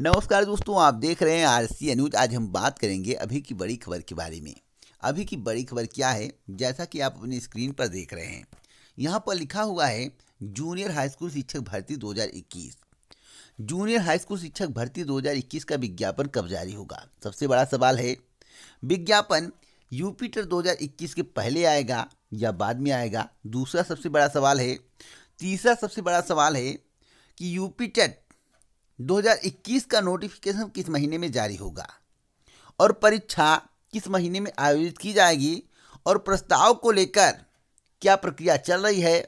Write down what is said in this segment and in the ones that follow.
नमस्कार दोस्तों आप देख रहे हैं आर सी न्यूज आज हम बात करेंगे अभी की बड़ी खबर के बारे में अभी की बड़ी खबर क्या है जैसा कि आप अपनी स्क्रीन पर देख रहे हैं यहाँ पर लिखा हुआ है जूनियर हाई स्कूल शिक्षक भर्ती दो जूनियर हाई स्कूल शिक्षक भर्ती दो का विज्ञापन कब जारी होगा सबसे बड़ा सवाल है विज्ञापन यूपीटर 2021 के पहले आएगा या बाद में आएगा दूसरा सबसे बड़ा सवाल है तीसरा सबसे बड़ा सवाल है कि यूपीटेट 2021 का नोटिफिकेशन किस महीने में जारी होगा और परीक्षा किस महीने में आयोजित की जाएगी और प्रस्ताव को लेकर क्या प्रक्रिया चल रही है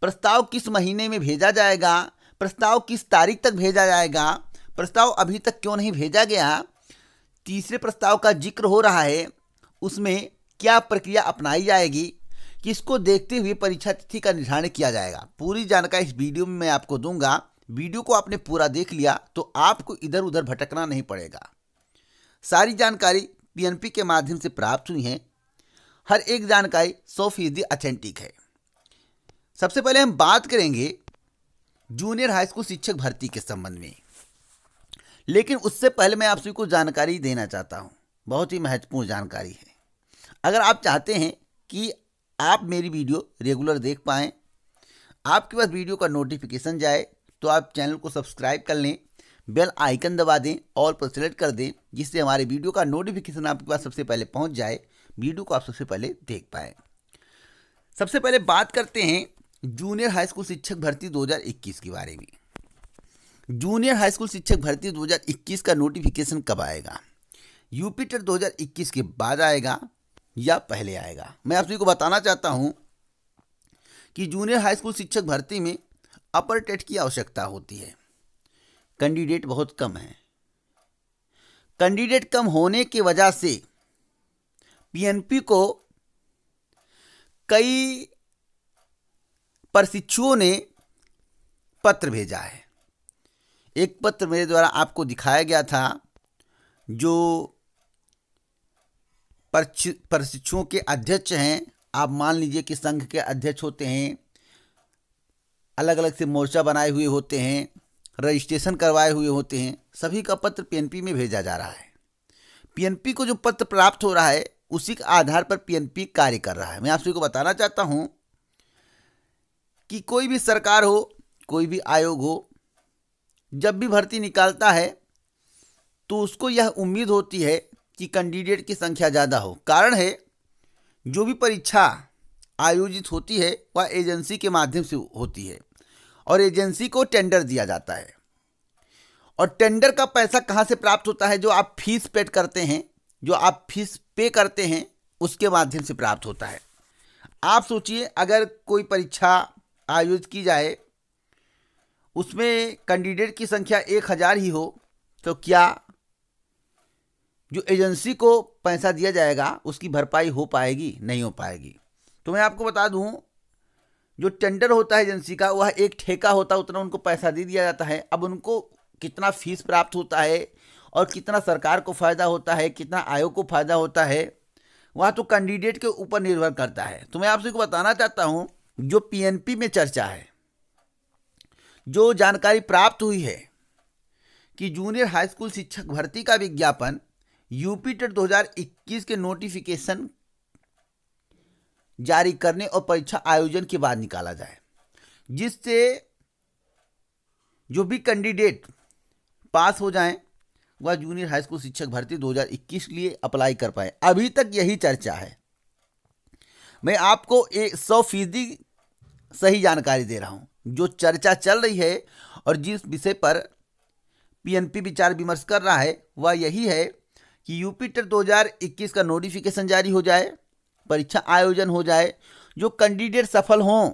प्रस्ताव किस महीने में भेजा जाएगा प्रस्ताव किस तारीख तक भेजा जाएगा प्रस्ताव अभी तक क्यों नहीं भेजा गया तीसरे प्रस्ताव का जिक्र हो रहा है उसमें क्या प्रक्रिया अपनाई जाएगी किसको देखते हुए परीक्षा तिथि का निर्धारण किया जाएगा पूरी जानकारी इस वीडियो में मैं आपको दूंगा वीडियो को आपने पूरा देख लिया तो आपको इधर उधर भटकना नहीं पड़ेगा सारी जानकारी पीएनपी के माध्यम से प्राप्त हुई है हर एक जानकारी सौ फीसदी अथेंटिक है सबसे पहले हम बात करेंगे जूनियर हाई स्कूल शिक्षक भर्ती के संबंध में लेकिन उससे पहले मैं आप सभी को जानकारी देना चाहता हूँ बहुत ही महत्वपूर्ण जानकारी है अगर आप चाहते हैं कि आप मेरी वीडियो रेगुलर देख पाएँ आपके पास वीडियो का नोटिफिकेशन जाए तो आप चैनल को सब्सक्राइब कर लें बेल आइकन दबा दें ऑल पर सेलेक्ट कर दें जिससे हमारे वीडियो का नोटिफिकेशन आपके पास सबसे पहले पहुंच जाए वीडियो को आप सबसे पहले देख पाए सबसे पहले बात करते हैं जूनियर हाई स्कूल शिक्षक भर्ती 2021 के बारे में जूनियर हाई स्कूल शिक्षक भर्ती 2021 का नोटिफिकेशन कब आएगा यूपीटर टेट 2021 के बाद आएगा या पहले आएगा मैं आप सभी को बताना चाहता हूँ कि जूनियर हाई स्कूल शिक्षक भर्ती में अपर टेट की आवश्यकता होती है कैंडिडेट बहुत कम है कैंडिडेट कम होने की वजह से पीएनपी को कई प्रशिक्षुओं ने पत्र भेजा है एक पत्र मेरे द्वारा आपको दिखाया गया था जो प्रशिक्षुओं के अध्यक्ष हैं आप मान लीजिए कि संघ के अध्यक्ष होते हैं अलग अलग से मोर्चा बनाए हुए होते हैं रजिस्ट्रेशन करवाए हुए होते हैं सभी का पत्र पीएनपी में भेजा जा रहा है पीएनपी को जो पत्र प्राप्त हो रहा है उसी के आधार पर पीएनपी कार्य कर रहा है मैं आप सभी को बताना चाहता हूँ कि कोई भी सरकार हो कोई भी आयोग हो जब भी भर्ती निकालता है तो उसको यह उम्मीद होती है कि कैंडिडेट की संख्या ज़्यादा हो कारण है जो भी परीक्षा आयोजित होती है वह एजेंसी के माध्यम से होती है और एजेंसी को टेंडर दिया जाता है और टेंडर का पैसा कहाँ से प्राप्त होता है जो आप फीस पेड करते हैं जो आप फीस पे करते हैं उसके माध्यम से प्राप्त होता है आप सोचिए अगर कोई परीक्षा आयोजित की जाए उसमें कैंडिडेट की संख्या एक हज़ार ही हो तो क्या जो एजेंसी को पैसा दिया जाएगा उसकी भरपाई हो पाएगी नहीं हो पाएगी तो मैं आपको बता दूं जो टेंडर होता है एजेंसी का वह एक ठेका होता है उतना उनको पैसा दे दिया जाता है अब उनको कितना फीस प्राप्त होता है और कितना सरकार को फ़ायदा होता है कितना आयोग को फ़ायदा होता है वह तो कैंडिडेट के ऊपर निर्भर करता है तो मैं आपसे को बताना चाहता हूँ जो पीएनपी में चर्चा है जो जानकारी प्राप्त हुई है कि जूनियर हाई स्कूल शिक्षक भर्ती का विज्ञापन यूपी टेट 2021 के नोटिफिकेशन जारी करने और परीक्षा आयोजन के बाद निकाला जाए जिससे जो भी कैंडिडेट पास हो जाएं वह जूनियर हाई स्कूल शिक्षक भर्ती 2021 के लिए अप्लाई कर पाए अभी तक यही चर्चा है मैं आपको एक सौ फीसदी सही जानकारी दे रहा हूं जो चर्चा चल रही है और जिस विषय पर पीएनपी विचार विमर्श कर रहा है वह यही है कि यूपी टेट 2021 का नोटिफिकेशन जारी हो जाए परीक्षा आयोजन हो जाए जो कैंडिडेट सफल हों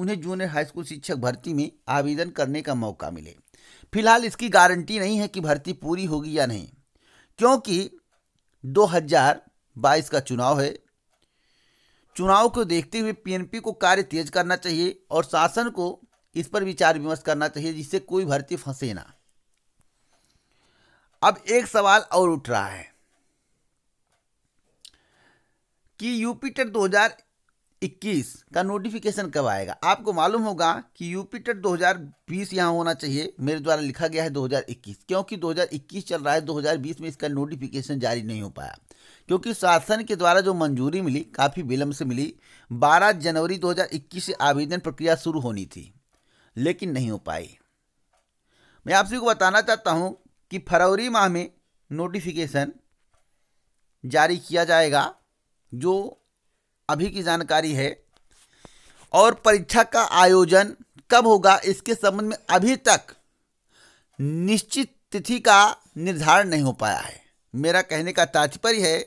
उन्हें जूनियर हाई स्कूल शिक्षक भर्ती में आवेदन करने का मौका मिले फिलहाल इसकी गारंटी नहीं है कि भर्ती पूरी होगी या नहीं क्योंकि 2022 का चुनाव है चुनाव को देखते हुए पीएनपी को कार्य तेज करना चाहिए और शासन को इस पर विचार विमर्श करना चाहिए जिससे कोई भर्ती फंसे ना अब एक सवाल और उठ रहा है कि यूपीटर 2021 का नोटिफिकेशन कब आएगा आपको मालूम होगा कि यूपीटर 2020 यहाँ होना चाहिए मेरे द्वारा लिखा गया है 2021 क्योंकि 2021 चल रहा है 2020 में इसका नोटिफिकेशन जारी नहीं हो पाया क्योंकि शासन के द्वारा जो मंजूरी मिली काफ़ी विलम्ब से मिली 12 जनवरी 2021 से आवेदन प्रक्रिया शुरू होनी थी लेकिन नहीं हो पाई मैं आप सभी को बताना चाहता हूँ कि फरवरी माह में नोटिफिकेशन जारी किया जाएगा जो अभी की जानकारी है और परीक्षा का आयोजन कब होगा इसके संबंध में अभी तक निश्चित तिथि का निर्धारण नहीं हो पाया है मेरा कहने का तात्पर्य है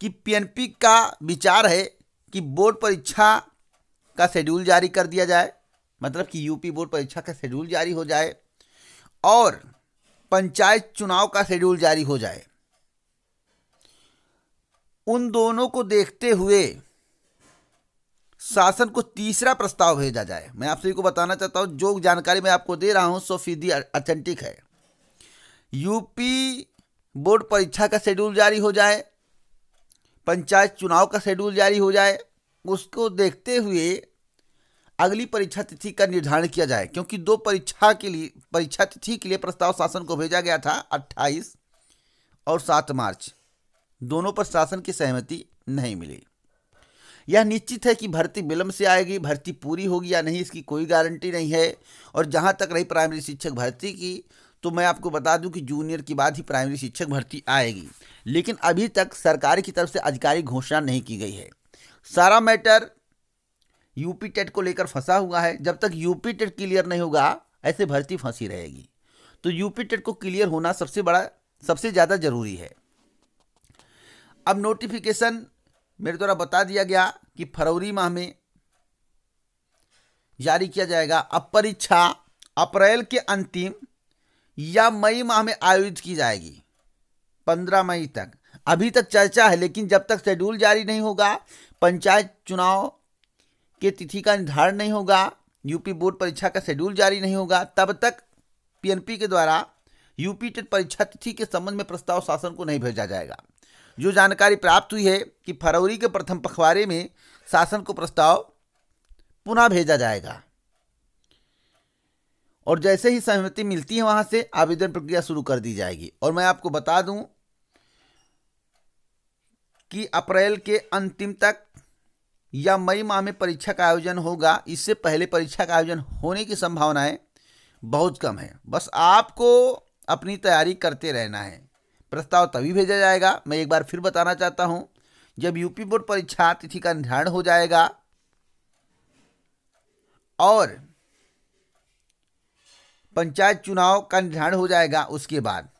कि पीएनपी का विचार है कि बोर्ड परीक्षा का शेड्यूल जारी कर दिया जाए मतलब कि यूपी बोर्ड परीक्षा का शेड्यूल जारी हो जाए और पंचायत चुनाव का शेड्यूल जारी हो जाए उन दोनों को देखते हुए शासन को तीसरा प्रस्ताव भेजा जाए मैं आप सभी को बताना चाहता हूं जो जानकारी मैं आपको दे रहा हूं सौ फीसदी अथेंटिक है यूपी बोर्ड परीक्षा का शेड्यूल जारी हो जाए पंचायत चुनाव का शेड्यूल जारी हो जाए उसको देखते हुए अगली परीक्षा तिथि का निर्धारण किया जाए क्योंकि दो परीक्षा के लिए परीक्षा तिथि के लिए प्रस्ताव शासन को भेजा गया था 28 और 7 मार्च दोनों पर शासन की सहमति नहीं मिली यह निश्चित है कि भर्ती विलंब से आएगी भर्ती पूरी होगी या नहीं इसकी कोई गारंटी नहीं है और जहाँ तक रही प्राइमरी शिक्षक भर्ती की तो मैं आपको बता दूं कि जूनियर के बाद ही प्राइमरी शिक्षक भर्ती आएगी लेकिन अभी तक सरकार की तरफ से आधिकारिक घोषणा नहीं की गई है सारा मैटर यूपी टेट को लेकर फंसा हुआ है जब तक यूपी टेट क्लियर नहीं होगा ऐसे भर्ती फंसी रहेगी तो यूपी टेट को क्लियर होना सबसे बड़ा सबसे ज़्यादा ज़रूरी है अब नोटिफिकेशन मेरे द्वारा बता दिया गया कि फरवरी माह में जारी किया जाएगा अब परीक्षा अप्रैल के अंतिम या मई माह में आयोजित की जाएगी पंद्रह मई तक अभी तक चर्चा है लेकिन जब तक शेड्यूल जारी नहीं होगा पंचायत चुनाव के तिथि का निर्धारण नहीं होगा यूपी बोर्ड परीक्षा का शेड्यूल जारी नहीं होगा तब तक पीएनपी के द्वारा यूपी टेट परीक्षा तिथि के संबंध में प्रस्ताव शासन को नहीं भेजा जाएगा जो जानकारी प्राप्त हुई है कि फरवरी के प्रथम पखवाड़े में शासन को प्रस्ताव पुनः भेजा जाएगा और जैसे ही सहमति मिलती है वहां से आवेदन प्रक्रिया शुरू कर दी जाएगी और मैं आपको बता दूं कि अप्रैल के अंतिम तक या मई माह में परीक्षा का आयोजन होगा इससे पहले परीक्षा का आयोजन होने की संभावनाएं बहुत कम है बस आपको अपनी तैयारी करते रहना है प्रस्ताव तभी भेजा जाएगा मैं एक बार फिर बताना चाहता हूं जब यूपी बोर्ड परीक्षा तिथि का निर्धारण हो जाएगा और पंचायत चुनाव का निर्धारण हो जाएगा उसके बाद